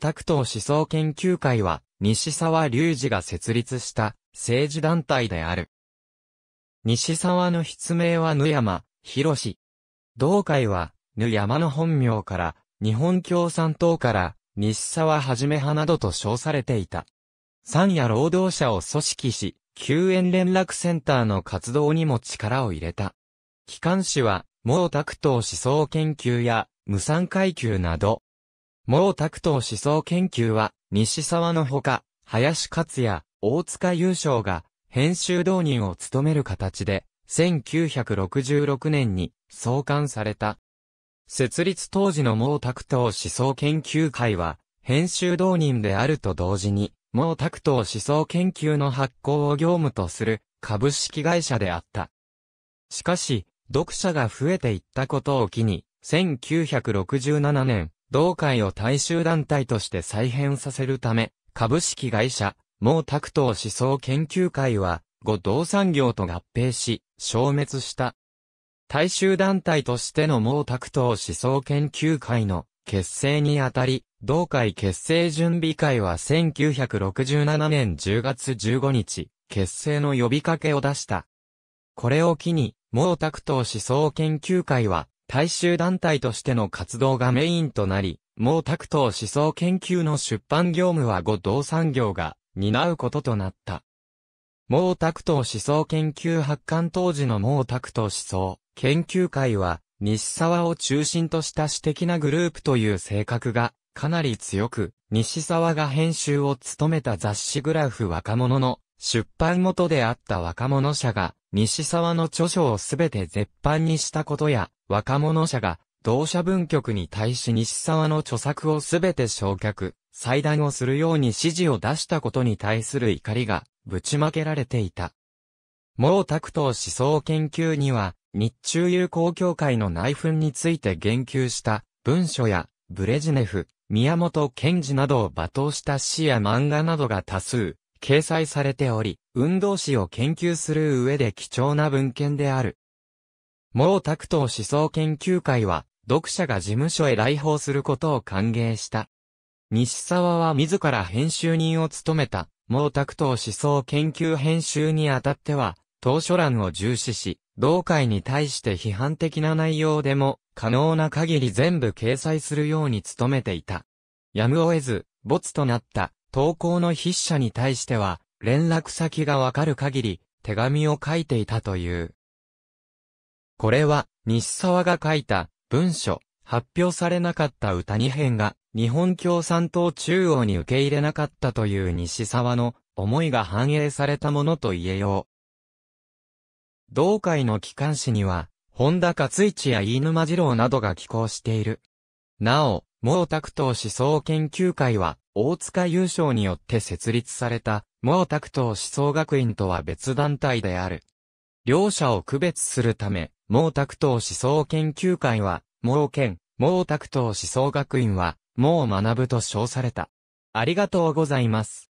拓ク思想研究会は、西沢隆二が設立した政治団体である。西沢の筆名はぬ山、広志。同会は、ぬ山の本名から、日本共産党から、西沢はじめ派などと称されていた。三夜労働者を組織し、救援連絡センターの活動にも力を入れた。機関紙は、毛沢東思想研究や、無産階級など、毛沢東思想研究は、西沢のほか、林克也、大塚優勝が、編集導入を務める形で、1966年に創刊された。設立当時の毛沢東思想研究会は、編集導入であると同時に、毛沢東思想研究の発行を業務とする株式会社であった。しかし、読者が増えていったことを機に、1967年、同会を大衆団体として再編させるため、株式会社、毛沢東思想研究会は、後同産業と合併し、消滅した。大衆団体としての毛沢東思想研究会の結成にあたり、同会結成準備会は1967年10月15日、結成の呼びかけを出した。これを機に、毛沢東思想研究会は、大衆団体としての活動がメインとなり、毛沢東思想研究の出版業務は後同産業が担うこととなった。毛沢東思想研究発刊当時の毛沢東思想研究会は西沢を中心とした私的なグループという性格がかなり強く、西沢が編集を務めた雑誌グラフ若者の出版元であった若者社が西沢の著書をすべて絶版にしたことや、若者社が、同社文局に対し西沢の著作をすべて焼却、裁断をするように指示を出したことに対する怒りが、ぶちまけられていた。毛沢東思想研究には、日中友好協会の内紛について言及した文書や、ブレジネフ、宮本賢治などを罵倒した詩や漫画などが多数、掲載されており、運動史を研究する上で貴重な文献である。毛沢東思想研究会は、読者が事務所へ来訪することを歓迎した。西沢は自ら編集人を務めた、毛沢東思想研究編集にあたっては、当初欄を重視し、同会に対して批判的な内容でも、可能な限り全部掲載するように努めていた。やむを得ず、没となった投稿の筆者に対しては、連絡先がわかる限り、手紙を書いていたという。これは、西沢が書いた、文書、発表されなかった歌2編が、日本共産党中央に受け入れなかったという西沢の思いが反映されたものと言えよう。同会の機関誌には、本田勝一や飯沼二郎などが寄稿している。なお、毛沢東思想研究会は、大塚優勝によって設立された、毛沢東思想学院とは別団体である。両者を区別するため、毛沢東思想研究会は、毛研、毛沢東思想学院は、もう学ぶと称された。ありがとうございます。